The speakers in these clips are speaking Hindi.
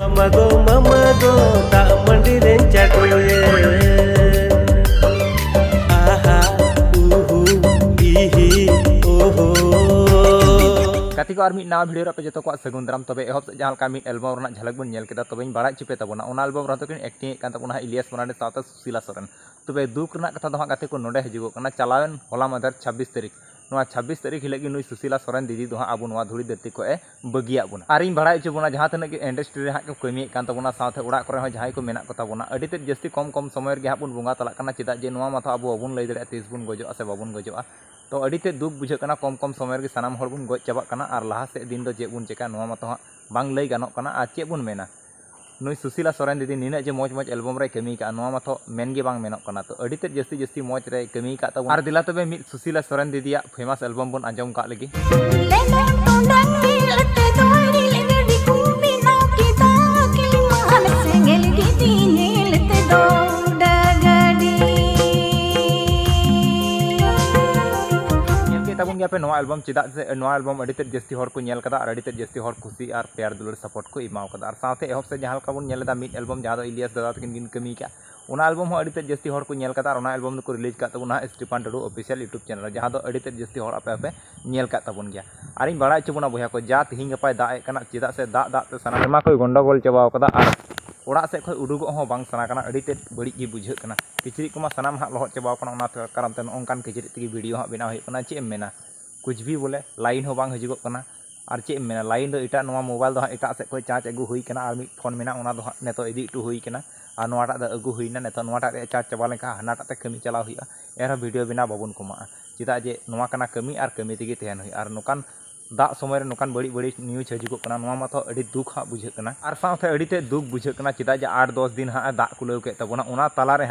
Mama go mama go tak mandirin catoye Aha uhu ihi oho na video ra pejoto ko tobe ehop kami album rana jhalak bun nyel kita tobe bara chipe tabona ona album ra tokin acting kan tabona Ilyas Monade tata Susila Soren tobe duk rana katha do kate ko nonde hajugo kana chalawen hola 26 tarik छब्बीस तारीख हिले नु सुशीला सोरेन दीदी तो हाँ अब धूड़ी धरती को बगिया बोना और इन भाड़ा चुना जहाँ तक इंडस्ट्री हाँ कमी कोई अभी तेज जस्ती कम कम समय हाँ बंगा तला चेदा जे मत अब अब लै दें तीस बन गजा से बाबन गजा तो अभी तेज दुख बुझे कम कम समय सामान बन गजा और लहास सद दिन जे बन चेका मत हाँ बाई गान चेक बन मेना ᱱᱩᱭ ᱥᱩᱥᱤᱞᱟ ᱥᱚᱨᱮᱱ ᱫᱤᱫᱤ ᱱᱤᱱᱟᱹᱜ ᱡᱮ ᱢᱚᱡᱽ ᱢᱚᱡᱽ ᱮᱞᱵᱚᱢ ᱨᱮᱭ ᱠᱟᱹᱢᱤ ᱠᱟᱜᱼᱟ ᱱᱚᱣᱟ ᱢᱟᱛᱚ ᱢᱮᱱᱜᱮ ᱵᱟᱝ ᱢᱮᱱᱚᱜ ᱠᱟᱱᱟ ᱛᱚ ᱟᱹᱰᱤ ᱛᱮᱫ ᱡᱟᱹᱥᱛᱤ ᱡᱟᱹᱥᱛᱤ ᱢᱚᱡᱽ ᱨᱮ ᱠᱟᱹᱢᱤ ᱠᱟᱜ ᱛᱟᱵᱚᱱᱟ ᱟᱨ ᱫᱮᱞᱟ ᱛᱚᱵᱮ ᱢᱤᱫ ᱥᱩᱥᱤᱞᱟ ᱥᱚᱨᱮᱱ ᱫᱤᱫᱤᱭᱟᱜ ᱯᱷᱮᱢᱟᱥ ᱮᱞᱵᱚᱢ ᱵᱚᱱ ᱟᱸᱡᱚᱢ ᱠᱟᱜ ᱞᱟᱹᱜᱤᱫ યા પે નોઆ આલ્બમ ચેદ આ નોઆ આલ્બમ અડીતે જસ્તી હોર કુ નયલ કા તા આડીતે જસ્તી હોર ખુશી આર પિયર દુલે સપોર્ટ કુ ઇમાવ કા તા આર સાથે હેવસે જહાલ કાબન નયલેદા મીટ આલ્બમ જાદો ઇલિયસ દાદા તકિન ગિન કમી કા ઓના આલ્બમ હો અડીતે જસ્તી હોર કુ નયલ કા તા ઓના આલ્બમ કુ રિલીઝ કા તબન ના સ્ટીપન ડુ ઓફિશિયલ યુટ્યુબ ચેનલ જહા દો અડીતે જસ્તી હોર આપે પે નયલ કા તાબન ગિયા આર ઇં બડા આચબોના બહયા કો જા તહીંગ અપાય દાય કના ચેદાસે દાદ દાદ તે સના મેમા કોઈ ગોંડા બોલ ચવાવ કા તા ઓડા સે કોઈ ઉડુગો હો બાંગ સના કના અડીતે બડીગી બુજહ કના પિચરી કોમા સનામ હા কুজবি বলে লাইন হোবা হিজোককনা আর চে মেন লাইন তো এটা নয়া মোবাইল তো এটা সেট কই চার্জ আগু হইকনা আর ফোন মেন না ওনা তো নেতো ইডিটু হইকনা আর নয়াটা আগু হইনা নেতো নয়াটা রি চার্জ চবালে কা হানাত তে কমি চালা হইয়া এর ভিডিও বিনা ববুন কমা চিদা যে নয়াকানা কমি আর কমি তেগি তে হেন হই আর নোকান দা সময় রে নোকান বড়ি বড়ি নিউজ হিজোককনা নয়া মত অডি দুঃখ বুঝকনা আর পাওতে অডি তে দুঃখ বুঝকনা চিদা যে 8 10 দিন হা দা কুলরকে তাবনা ওনা তালা রে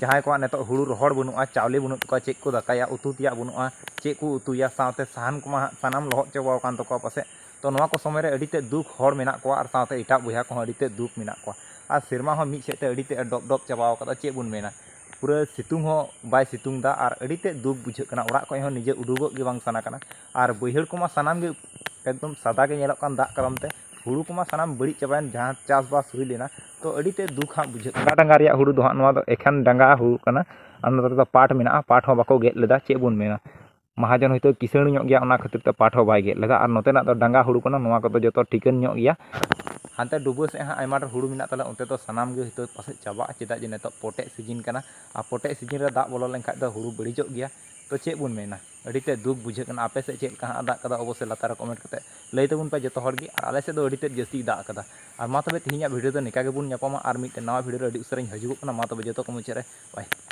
ᱡᱟᱦᱟᱸᱭ ᱠᱚᱣᱟᱜ ᱱᱤᱛᱚᱜ ᱦᱩᱲᱩ ᱨᱚᱦᱚᱲ ᱵᱟᱹᱱᱩᱜᱼᱟ ᱪᱟᱣᱞᱮ ᱵᱟᱹᱱᱩᱜ ᱛᱟᱠᱚᱣᱟ ᱪᱮᱫ ᱠᱚ ᱫᱟᱠᱟᱭᱟ ᱩᱛᱩ ᱛᱮᱭᱟᱜ ᱵᱟᱹᱱᱩᱜᱼᱟ ᱪᱮᱫ ᱠᱚ ᱩᱛᱩᱭᱟ ᱥᱟᱶᱛᱮ ᱥᱟᱦᱟᱱ ᱠᱚᱢᱟ ᱦᱟᱸᱜ ᱥᱟᱱᱟᱢ ᱞᱚᱦᱚᱫ ᱪᱟᱵᱟᱣ ᱟᱠᱟᱱ ᱛᱟᱠᱚᱣᱟ ᱯᱟᱥᱮᱡ ᱛᱚ ᱱᱚᱣᱟ ᱠᱚ ᱥᱚᱢᱚᱭ ᱨᱮ ᱟᱹᱰᱤᱛᱮᱫ ᱫᱩᱠ ᱦᱚᱲ ᱢᱮᱱᱟᱜ ᱠᱚᱣᱟ ᱟᱨ ᱥᱟᱶᱛᱮ ᱮᱴᱟᱜ ᱵᱚᱭᱦᱟ ᱠᱚᱦᱚᱸ ᱟᱹᱰᱤᱛᱮᱫ ᱫᱩᱠ ᱢᱮᱱᱟᱜ ᱠᱚᱣᱟ ᱟᱨ ᱥᱮᱨᱢᱟ ᱦᱚᱸ ᱢᱤᱫ ᱥᱮᱫ ᱛᱮ ᱟᱹᱰᱤᱛᱮᱫ ᱰᱚᱵ ᱰᱚᱵ ᱪᱟᱵᱟᱣ ᱟᱠᱟᱫᱟ ᱪᱮᱫ ᱵᱚᱱ ᱢᱮᱱᱟ ᱯᱩᱨᱟᱹ ᱥᱤᱛᱩᱝ ᱦᱚᱸ ᱵᱟᱭ ᱥᱤᱛᱩᱝ ᱮᱫᱟ ᱟᱨ ᱟᱹᱰᱤᱛᱮᱫ ᱫᱩᱠ ᱵᱩᱡᱷᱟᱹᱜ ᱠᱟᱱᱟ ᱚᱲᱟᱜ ᱠᱷᱚᱱ ᱦᱚᱸ ᱱᱤᱡᱮ ᱩᱰᱩᱠᱚᱜ ᱜᱮ ᱵᱟᱝ ᱥᱟᱱᱟ ᱠᱟᱱᱟ ᱟᱨ ᱵᱟᱹᱭᱦᱟᱹᱲ ᱠᱚᱢᱟ ᱥᱟᱱᱟᱢ ᱜᱮ ᱮᱠᱫᱚᱢ ᱥᱟᱫᱟ ᱜᱮ ᱧᱮᱞᱚᱜ ᱠᱟᱱ ᱫᱟᱜ ᱠᱟᱨᱚᱱ ᱛᱮ ᱦᱩᱲᱩ ᱠᱚᱢᱟ ᱥᱟᱱᱟᱢ ᱵᱟᱹᱲᱤᱡ ᱪᱟᱵᱟᱭᱮᱱ ᱡᱟᱦᱟᱸ ᱪᱟᱥᱵᱟᱥ ᱦᱩᱭ ᱞᱮᱱᱟ ᱛᱚ ᱟᱹᱰᱤᱛᱮ ᱫᱩᱠ ᱦᱟᱸᱜ ᱵᱩᱡᱷᱟᱹᱜ ᱠᱟᱱᱟ ᱰᱟᱸᱜᱟ ᱨᱮᱭᱟᱜ ᱦᱩᱲᱩ ᱫᱚ ᱦᱟᱸᱜ ᱱᱚᱣᱟ ᱫᱚ ᱮᱠᱷᱮᱱ ᱰᱟᱸᱜᱟ ᱦᱩᱲᱩ ᱠᱟᱱᱟ ᱟᱨ ᱱᱚᱛᱮ ᱫᱚ ᱯᱟᱴ ᱢᱮᱱᱟᱜᱼᱟ ᱯᱟᱴ ᱦᱚᱸ ᱵᱟᱠᱚ ᱜᱮᱫ ᱞᱮᱫᱟ ᱪᱮᱫ ᱵᱚᱱ ᱢᱮᱱᱟ ᱢᱟᱦᱟᱡᱚᱱ ᱦᱚᱭᱛᱳ ᱠᱤᱥᱟᱹᱬ ᱧᱚᱜ ᱜᱮᱭᱟ ᱚᱱᱟ ᱠᱷᱟᱹᱛᱤᱨ ᱛᱮ ᱯᱟᱴ ᱦᱚᱸ ᱵᱟᱭ ᱜᱮᱫ ᱞᱮᱫᱟ ᱟᱨ ᱱᱚᱛᱮᱱᱟᱜ ᱫᱚ ᱰᱟᱸᱜᱟ ᱦᱩᱲᱩ ᱠᱟᱱᱟ ᱱᱚᱣᱟ ᱠᱚᱫᱚ ᱡᱚᱛᱚ ᱴᱷᱤᱠᱟᱹᱱ ᱧᱚᱜ ᱜᱮᱭᱟ ᱦᱟᱱᱛᱮ ᱰᱩᱵᱟᱹ ᱥᱮᱫ ᱦᱟᱸᱜ ᱟᱭᱢᱟ ᱰᱷᱮᱨ ᱦᱩᱲᱩ ᱢᱮᱱᱟᱜ ᱛᱟᱞᱮ ᱚᱱᱛᱮ ᱫᱚ ᱥᱟᱱᱟᱢ ᱜᱮ ᱦᱤᱛᱚᱜ ᱯᱟᱥᱮᱡ ᱪᱟᱵᱟᱜᱼᱟ ᱪᱮᱫᱟᱜ ᱡᱮ ᱱᱤᱛᱚᱜ ᱯᱚᱴᱮᱡ ᱥᱤᱡᱤᱱ ᱠᱟᱱᱟ ᱟᱨ ᱯᱚᱴᱮᱡ ᱥᱤᱡᱤᱱ ᱨᱮ ᱫᱟᱜ ᱵᱚᱞᱚ ᱞᱮᱱᱠᱷᱟᱡ ᱫᱚ ᱦᱩᱲᱩ ᱵᱟᱹᱲᱤᱡᱚᱜ ᱜᱮᱭᱟ तो चे बन मेना अड़ीत दुख बुझे आप चेहरा दाग का अवश्य लतारा कमेंट करते लैताबन पे जो आलसे अड़ीत जस्ती दागे माँ तब तेहना भिडियो तो निकागे बनपा और मिट्टे नवा भिडियो अभी उसे हजूक जो कम चेहरे बै